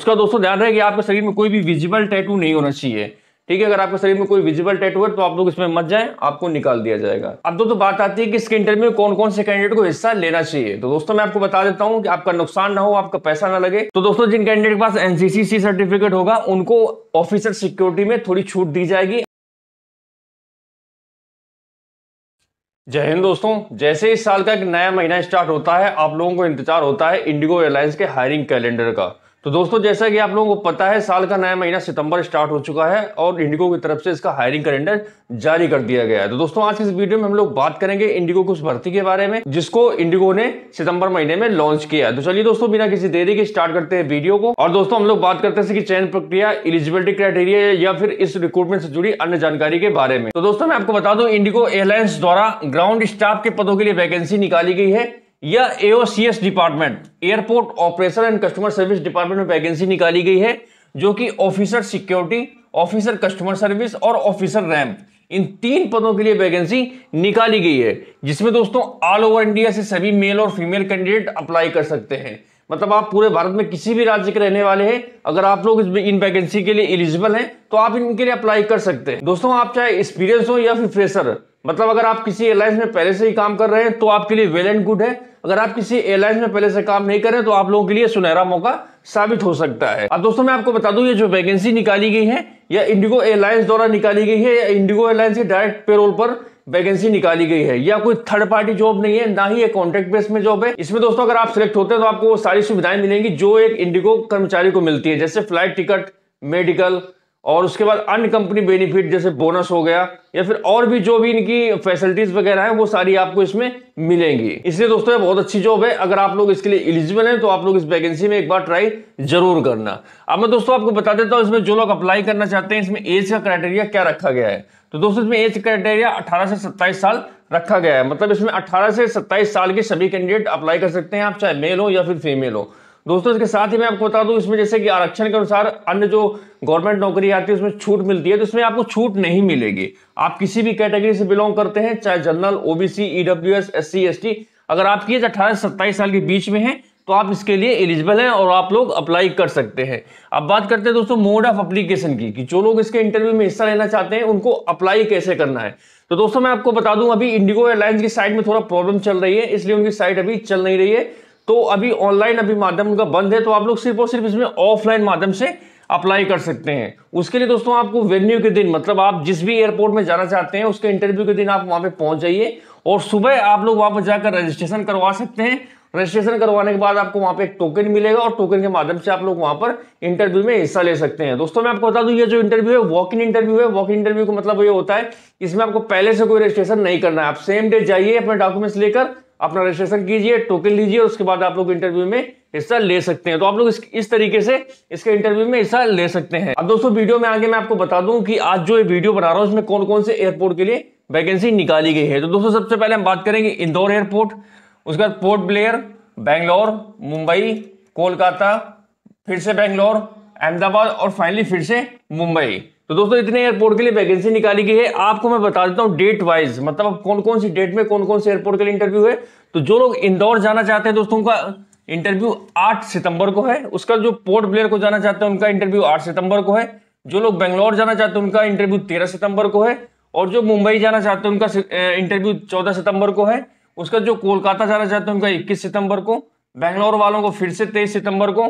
उसका दोस्तों ध्यान रहे कि आपके शरीर में कोई भी विजिबल टैटू नहीं होना चाहिए ठीक है अगर आपके शरीर में कोई विजिबल टैटू है तो आप लोग इसमें मत जाएं आपको निकाल दिया जाएगा अब दोस्तों बात आती है कि इसके इंटरव्यू में कौन कौन से कैंडिडेट को हिस्सा लेना चाहिए तो दोस्तों मैं आपको बता देता हूँ कि आपका नुकसान ना हो आपका पैसा ना लगे तो दोस्तों जिन कैंडिडेट के पास एनसीसी सर्टिफिकेट होगा उनको ऑफिसर सिक्योरिटी में थोड़ी छूट दी जाएगी जय हिंद दोस्तों जैसे इस साल का एक नया महीना स्टार्ट होता है आप लोगों को इंतजार होता है इंडिगो एयरलाइंस के हायरिंग कैलेंडर का तो दोस्तों जैसा कि आप लोगों को पता है साल का नया महीना सितंबर स्टार्ट हो चुका है और इंडिगो की तरफ से इसका हायरिंग कैलेंडर जारी कर दिया गया है तो दोस्तों आज इस वीडियो में हम लोग बात करेंगे इंडिगो की उस भर्ती के बारे में जिसको इंडिगो ने सितंबर महीने में लॉन्च किया है तो चलिए दोस्तों बिना किसी देरी के स्टार्ट करते हैं वीडियो को और दोस्तों हम लोग बात करते हैं कि चयन प्रक्रिया एलिजिबिलिटी क्राइटेरिया या फिर इस रिक्रूटमेंट से जुड़ी अन्य जानकारी के बारे में तो दोस्तों मैं आपको बता दू इंडिगो एयरलाइंस द्वारा ग्राउंड स्टाफ के पदों के लिए वैकेंसी निकाली गई है या AOCS department airport operation and customer service department में वैकेंसी निकाली गई है जो कि officer security officer customer service और ऑफिसर रैम इन तीन पदों के लिए वैकेंसी निकाली गई है जिसमें दोस्तों ऑल ओवर इंडिया से सभी मेल और फीमेल कैंडिडेट अप्लाई कर सकते हैं मतलब आप पूरे भारत में किसी भी राज्य के रहने वाले हैं अगर आप लोग इन वैकेंसी के लिए एलिजिबल हैं तो आप इनके लिए अप्लाई कर सकते हैं दोस्तों आप चाहे एक्सपीरियंस हो या फिर फ्रेशर मतलब अगर आप किसी एयरलाइंस में पहले से ही काम कर रहे हैं तो आपके लिए वेल एंड गुड है अगर आप किसी एयरलाइंस में पहले से काम नहीं कर हैं तो आप लोगों के लिए सुनहरा मौका साबित हो सकता है अब दोस्तों मैं आपको बता दूं ये जो वैकेंसी निकाली गई है या इंडिगो एयरलाइंस द्वारा निकाली गई है या इंडिगो एयरलाइंस के डायरेक्ट पेरोल पर वैकेंसी निकाली गई है या कोई थर्ड पार्टी जॉब नहीं है ना ही एक कॉन्ट्रेक्ट बेस में जॉब है इसमें दोस्तों अगर आप सिलेक्ट होते हैं तो आपको वो सारी सुविधाएं मिलेंगी जो एक इंडिगो कर्मचारी को मिलती है जैसे फ्लाइट टिकट मेडिकल और उसके बाद अन्य कंपनी बेनिफिट जैसे बोनस हो गया या फिर और भी जो भी इनकी फैसिलिटीज वगैरह है वो सारी आपको इसमें मिलेंगी इसलिए दोस्तों ये बहुत अच्छी जॉब है अगर आप लोग इसके लिए एलिजिबल हैं तो आप लोग इस वैकेंसी में एक बार ट्राई जरूर करना अब मैं दोस्तों आपको बता देता हूँ इसमें जो लोग अप्लाई करना चाहते हैं इसमें एज का क्राइटेरिया क्या रखा गया है तो दोस्तों इसमें एज क्राइटेरिया अठारह से सत्ताईस साल रखा गया है मतलब इसमें अठारह से सत्ताईस साल के सभी कैंडिडेट अप्लाई कर सकते हैं आप चाहे मेल हो या फिर फीमेल हो दोस्तों इसके साथ ही मैं आपको बता दूं इसमें जैसे कि आरक्षण के अनुसार अन्य जो गवर्नमेंट नौकरी आती है उसमें छूट मिलती है तो इसमें आपको छूट नहीं मिलेगी आप किसी भी कैटेगरी से बिलोंग करते हैं चाहे general OBC EW S S C S T अगर आपकी एज अठारह से सत्ताईस साल के बीच में है तो आप इसके लिए एलिजिबल हैं और आप लोग अप्लाई कर सकते हैं अब बात करते हैं दोस्तों मोड ऑफ अप्लीकेशन की कि जो लोग इसके इंटरव्यू में हिस्सा लेना चाहते हैं उनको अप्लाई कैसे करना है तो दोस्तों मैं आपको बता दूं अभी इंडिगो एयरलाइंस की साइड में थोड़ा प्रॉब्लम चल रही है इसलिए उनकी साइट अभी चल नहीं रही है तो अभी ऑनलाइन अभी माध्यम उनका बंद है तो आप लोग सिर्फ और सिर्फ इसमें ऑफलाइन माध्यम से अप्लाई कर सकते हैं उसके लिए दोस्तों आपको वेन्यू के दिन मतलब आप जिस भी एयरपोर्ट में जाना चाहते हैं उसके इंटरव्यू के दिन आप वहां पे पहुंच जाइए और सुबह आप लोग वहां पर जाकर रजिस्ट्रेशन करवा सकते हैं रजिस्ट्रेशन करवाने के बाद आपको वहां पे एक टोकन मिलेगा और टोकन के माध्यम से आप लोग वहां पर इंटरव्यू में हिस्सा ले सकते हैं दोस्तों मैं आपको बता दूं ये जो इंटरव्यू है वॉक इन इंटरव्यू है वॉक इन इंटरव्यू का मतलब ये होता है इसमें आपको पहले से कोई रजिस्ट्रेशन नहीं करना है आप सेम डे जाइए अपने डॉक्यूमेंट्स लेकर अपना रजिस्ट्रेशन कीजिए टोकन लीजिए उसके बाद आप लोग इंटरव्यू में हिस्सा ले सकते हैं तो आप लोग इस, इस तरीके से इसके इंटरव्यू में हिस्सा ले सकते हैं अब दोस्तों वीडियो में आगे मैं आपको बता दूं कि आज जो ये वीडियो बना रहा हूं उसमें कौन कौन से एयरपोर्ट के लिए वैकेंसी निकाली गई है तो दोस्तों सबसे पहले हम बात करेंगे इंदौर एयरपोर्ट उसके बाद पोर्ट ब्लेयर बैंगलोर मुंबई कोलकाता फिर से बैंगलोर अहमदाबाद और फाइनली फिर से मुंबई तो दोस्तों इतने एयरपोर्ट के लिए वैकेंसी निकाली गई है आपको मैं बता देता हूं डेट वाइज मतलब कौन कौन सी डेट में कौन कौन से एयरपोर्ट के लिए इंटरव्यू है तो जो लोग इंदौर जाना चाहते हैं दोस्तों उनका इंटरव्यू 8 सितंबर को है उसका जो पोर्ट ब्लेयर को जाना चाहते हैं उनका इंटरव्यू आठ सितंबर को है जो लोग बेंगलोर जाना चाहते हैं उनका इंटरव्यू तेरह सितंबर को है और जो मुंबई जाना चाहते हैं उनका इंटरव्यू चौदह सितंबर को है उसका जो कोलकाता जाना चाहते हैं उनका इक्कीस सितंबर को बेंगलोर वालों को फिर से तेईस सितंबर को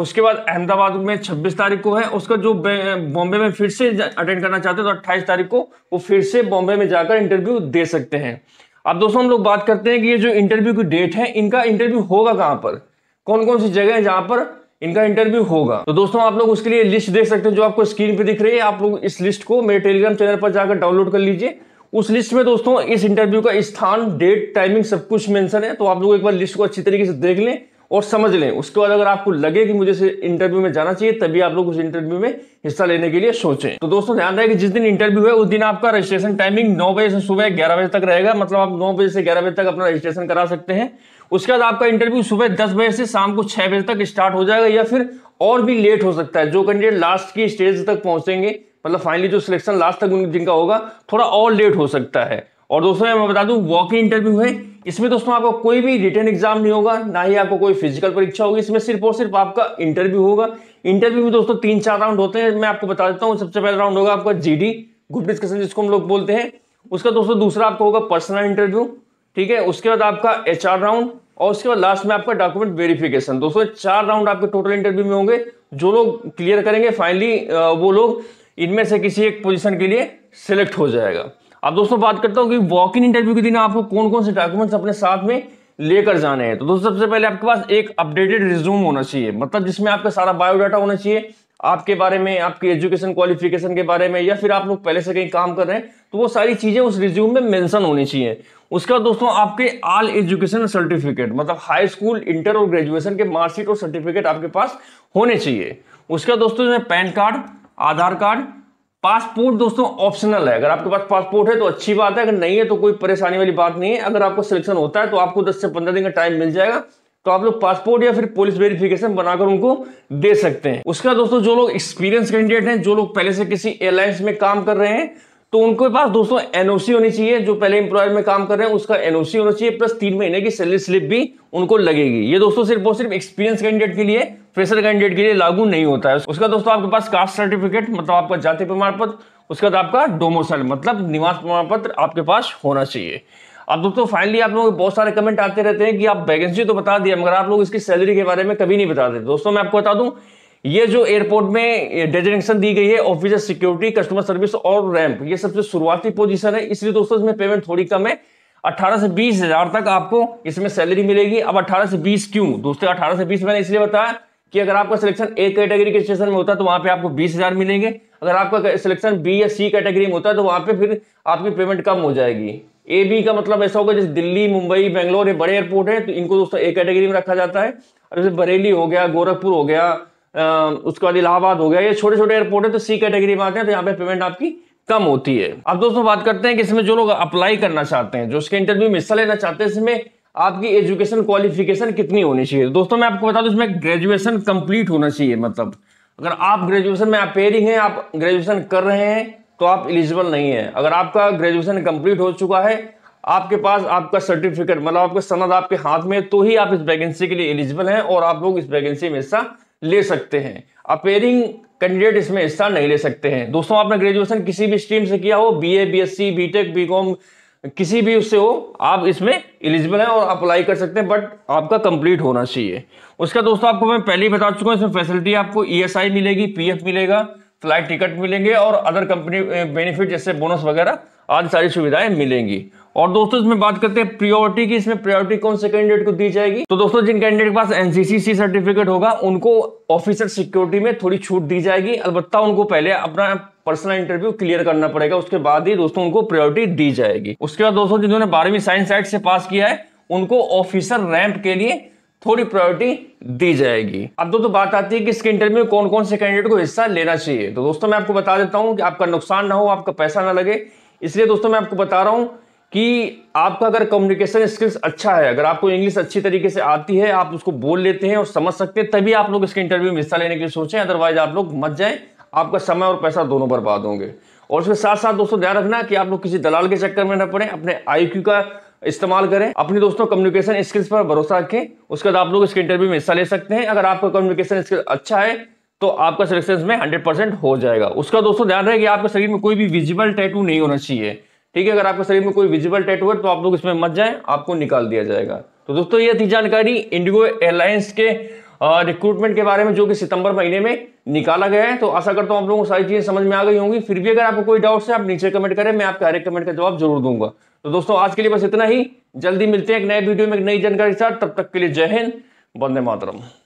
उसके बाद अहमदाबाद में 26 तारीख को है उसका जो बॉम्बे में फिर से अटेंड करना चाहते हैं तो 28 तारीख को वो फिर से बॉम्बे में जाकर इंटरव्यू दे सकते हैं अब दोस्तों हम लोग बात करते हैं कि ये जो इंटरव्यू की डेट है इनका इंटरव्यू होगा कहाँ पर कौन कौन सी जगह है जहाँ पर इनका इंटरव्यू होगा तो दोस्तों आप लोग उसके लिए लिस्ट देख सकते हैं जो आपको स्क्रीन पर दिख रही है आप लोग इस लिस्ट को मेरे टेलीग्राम चैनल पर जाकर डाउनलोड कर लीजिए उस लिस्ट में दोस्तों इस इंटरव्यू का स्थान डेट टाइमिंग सब कुछ मेंशन है तो आप लोग एक बार लिस्ट को अच्छी तरीके से देख लें और समझ लें उसके बाद अगर आपको लगे कि मुझे इंटरव्यू में जाना चाहिए तभी आप लोग उस इंटरव्यू में हिस्सा लेने के लिए सोचें तो दोस्तों ध्यान रहे कि जिस दिन इंटरव्यू है उस दिन आपका रजिस्ट्रेशन टाइमिंग नौ बजे से सुबह ग्यारह बजे तक रहेगा मतलब आप नौ बजे से ग्यारह बजे तक अपना रजिस्ट्रेशन करा सकते हैं उसके बाद आपका इंटरव्यू सुबह दस बजे से शाम को छह बजे तक स्टार्ट हो जाएगा या फिर और भी लेट हो सकता है जो कैंडिडेट लास्ट की स्टेज तक पहुंचेंगे मतलब फाइनली जो सिलेक्शन लास्ट तक जिनका होगा थोड़ा और लेट हो सकता है और दोस्तों मैं बता दूं वॉक इंटरव्यू है इसमें दोस्तों आपको कोई भी रिटर्न एग्जाम नहीं होगा ना ही आपको कोई फिजिकल परीक्षा होगी इसमें सिर्फ और सिर्फ आपका इंटरव्यू होगा इंटरव्यू में दोस्तों तीन चार राउंड होते हैं मैं आपको बता देता हूँ सबसे पहला राउंड होगा आपका जी ग्रुप डिस्कशन जिसको हम लोग बोलते हैं उसका दोस्तों दूसरा आपका होगा पर्सनल इंटरव्यू ठीक है उसके बाद आपका एच राउंड और उसके बाद लास्ट में आपका डॉक्यूमेंट वेरिफिकेशन दोस्तों चार राउंड आपके टोटल इंटरव्यू में होंगे जो लोग क्लियर करेंगे फाइनली वो लोग इनमें से किसी एक पोजीशन के लिए सेलेक्ट हो जाएगा अब दोस्तों बात करता हूँ कि वॉक इन इंटरव्यू के दिन आपको कौन कौन से डॉक्यूमेंट्स अपने साथ में लेकर जाने हैं तो दोस्तों सबसे पहले आपके पास एक अपडेटेड रिज्यूम होना चाहिए मतलब जिसमें आपका सारा बायोडाटा होना चाहिए आपके बारे में आपकी एजुकेशन क्वालिफिकेशन के बारे में या फिर आप लोग पहले से कहीं काम कर रहे हैं तो वो सारी चीज़ें उस रिज्यूम में मेंशन होनी चाहिए उसके बाद दोस्तों आपके ऑल एजुकेशन सर्टिफिकेट मतलब हाई स्कूल इंटर और ग्रेजुएशन के मार्कशीट और सर्टिफिकेट आपके पास होने चाहिए उसके बाद दोस्तों PAN card Aadhaar card passport दोस्तों ऑप्शनल है अगर आपके पास पासपोर्ट है तो अच्छी बात है अगर नहीं है तो कोई परेशानी वाली बात नहीं है अगर आपको सिलेक्शन होता है तो आपको 10 से 15 दिन का टाइम मिल जाएगा तो आप लोग पासपोर्ट या फिर पुलिस वेरिफिकेशन बनाकर उनको दे सकते हैं उसका दोस्तों जो लोग एक्सपीरियंस कैंडिडेट हैं जो लोग पहले से किसी एयरलाइंस में काम कर रहे हैं तो उनके पास दोस्तों एनओसी होनी चाहिए जो पहले इंप्लॉयर में काम कर रहे हैं उसका एनओसी होना चाहिए प्लस तीन महीने की सैलरी स्लिप भी उनको लगेगी ये दोस्तों सिर्फ और सिर्फ एक्सपीरियंस कैंडिडेट के लिए फ्रेशर कैंडिडेट के लिए लागू नहीं होता है उसका दोस्तों आपके पास कास्ट सर्टिफिकेट मतलब आपका जाति प्रमाण पत्र उसके बाद आपका डोमोसल मतलब निवास प्रमाण पत्र आपके पास होना चाहिए अब दोस्तों फाइनली आप लोगों के बहुत सारे कमेंट आते रहते हैं कि आप वैकेंसी तो बता दिए मगर आप लोग इसकी सैलरी के बारे में कभी नहीं बताते दोस्तों मैं आपको बता दूं ये जो एयरपोर्ट में डेजिनेशन दी गई है ऑफिसर सिक्योरिटी कस्टमर सर्विस और रैंप ये सबसे शुरुआती पोजीशन है इसलिए दोस्तों इसमें पेमेंट थोड़ी कम है 18 से बीस हजार तक आपको इसमें सैलरी मिलेगी अब 18 से 20 क्यों दोस्तों 18 से 20 मैंने इसलिए बताया कि अगर आपका सिलेक्शन ए कैटेगरी के स्टेशन में होता है तो वहां पे आपको बीस हजार मिलेंगे अगर आपका सिलेक्शन बी या सी कैटेगरी में होता है तो वहां पर फिर आपकी पेमेंट कम हो जाएगी ए बी का मतलब ऐसा होगा जैसे दिल्ली मुंबई बेंगलोर ये बड़े एयरपोर्ट है तो इनको दोस्तों ए कैटेगरी में रखा जाता है जैसे बरेली हो गया गोरखपुर हो गया उसके बाद इलाहाबाद हो गया ये छोटे छोटे एयरपोर्ट है तो सी कैटेगरी में आते हैं तो यहाँ पे पेमेंट आपकी कम होती है अब दोस्तों बात करते हैं कि इसमें जो लोग अप्लाई करना चाहते हैं जो उसके इंटरव्यू में हिस्सा लेना चाहते हैं इसमें आपकी एजुकेशन क्वालिफिकेशन कितनी होनी चाहिए दोस्तों मैं आपको बता दूं इसमें ग्रेजुएशन कंप्लीट होना चाहिए मतलब अगर आप ग्रेजुएशन में अपेयरिंग है आप ग्रेजुएशन कर रहे हैं तो आप एलिजिबल नहीं है अगर आपका ग्रेजुएशन कंप्लीट हो चुका है आपके पास आपका सर्टिफिकेट मतलब आपका सनद आपके हाथ में तो ही आप इस वैकेंसी के लिए एलिजिबल हैं और आप लोग इस वैकेंसी में हिस्सा ले सकते हैं अपेयरिंग कैंडिडेट इसमें हिस्सा नहीं ले सकते हैं दोस्तों आपने ग्रेजुएशन किसी भी स्ट्रीम से किया हो बी बीएससी बी बीकॉम किसी भी उससे हो आप इसमें एलिजिबल हैं और अप्लाई कर सकते हैं बट आपका कंप्लीट होना चाहिए उसका दोस्तों आपको मैं पहले ही बता चुका हूँ इसमें फैसिलिटी आपको ई e मिलेगी पी मिलेगा फ्लाइट टिकट मिलेंगे और अदर कंपनी बेनिफिट जैसे बोनस वगैरह आदि सारी सुविधाएं मिलेंगी और दोस्तों इसमें बात करते हैं प्रियोरिटी की इसमें प्रियोरिटी कौन से कैंडिडेट को दी जाएगी तो दोस्तों जिन कैंडिडेट के पास एनसीसी सर्टिफिकेट होगा उनको ऑफिसर सिक्योरिटी में थोड़ी छूट दी जाएगी अलबत्ता उनको पहले अपना पर्सनल इंटरव्यू क्लियर करना पड़ेगा उसके बाद ही दोस्तों उनको प्रायोरिटी दी जाएगी उसके बाद दोस्तों जिन्होंने बारहवीं साइंस साइड से पास किया है उनको ऑफिसर रैंप के लिए थोड़ी प्रायोरिटी दी जाएगी अब दोस्तों बात आती है कि इसके इंटरव्यू में कौन कौन से कैंडिडेट को हिस्सा लेना चाहिए तो दोस्तों मैं आपको बता देता हूँ कि आपका नुकसान ना हो आपका पैसा ना लगे इसलिए दोस्तों मैं आपको बता रहा हूं कि आपका अगर कम्युनिकेशन स्किल्स अच्छा है अगर आपको इंग्लिश अच्छी तरीके से आती है आप उसको बोल लेते हैं और समझ सकते हैं तभी आप लोग इसके इंटरव्यू में हिस्सा लेने के लिए सोचें अदरवाइज आप लोग मत जाएं आपका समय और पैसा दोनों बर्बाद होंगे और उसके साथ साथ दोस्तों ध्यान रखना कि आप लोग किसी दलाल के चक्कर में न पड़े अपने आई का इस्तेमाल करें अपने दोस्तों कम्युनिकेशन स्किल्स पर भरोसा रखें उसके बाद आप लोग इसके इंटरव्यू में हिस्सा ले सकते हैं अगर आपका कम्युनिकेशन स्किल अच्छा है तो आपका सिलेक्शन में हंड्रेड हो जाएगा उसका दोस्तों ध्यान रहे कि आपके शरीर में कोई भी विजिबल टैटू नहीं होना चाहिए ठीक है अगर आपके शरीर में कोई विजिबल टैटू है तो आप लोग इसमें मत जाएं आपको निकाल दिया जाएगा तो दोस्तों ये थी जानकारी इंडिगो एयरलाइंस के रिक्रूटमेंट के बारे में जो कि सितंबर महीने में निकाला गया है तो आशा करता हूं आप लोगों को सारी चीज़ें समझ में आ गई होंगी फिर भी अगर आपको कोई डाउट है आप नीचे कमेंट करें मैं आपके हर एक कमेंट का जवाब जरूर दूंगा तो दोस्तों आज के लिए बस इतना ही जल्दी मिलते हैं एक नए वीडियो में एक नई जानकारी के साथ तब तक के लिए जय हिंद बंदे मातरम